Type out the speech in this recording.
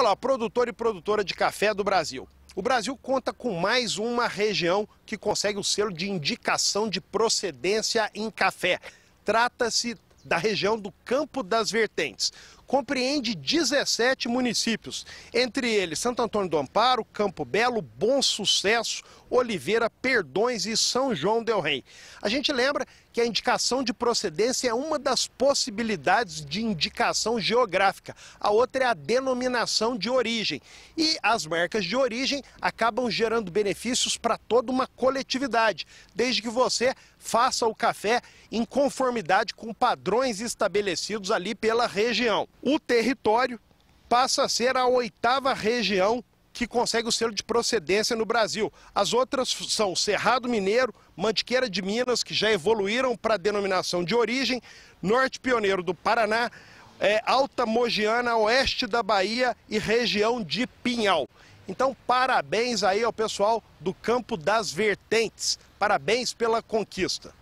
Olá, produtor e produtora de café do Brasil. O Brasil conta com mais uma região que consegue o selo de indicação de procedência em café. Trata-se da região do Campo das Vertentes compreende 17 municípios, entre eles Santo Antônio do Amparo, Campo Belo, Bom Sucesso, Oliveira, Perdões e São João del Rei. A gente lembra que a indicação de procedência é uma das possibilidades de indicação geográfica. A outra é a denominação de origem. E as marcas de origem acabam gerando benefícios para toda uma coletividade, desde que você faça o café em conformidade com padrões estabelecidos ali pela região o território passa a ser a oitava região que consegue o selo de procedência no Brasil. As outras são Cerrado Mineiro, Mantiqueira de Minas, que já evoluíram para a denominação de origem, Norte Pioneiro do Paraná, é, Alta Mogiana, Oeste da Bahia e região de Pinhal. Então, parabéns aí ao pessoal do Campo das Vertentes. Parabéns pela conquista.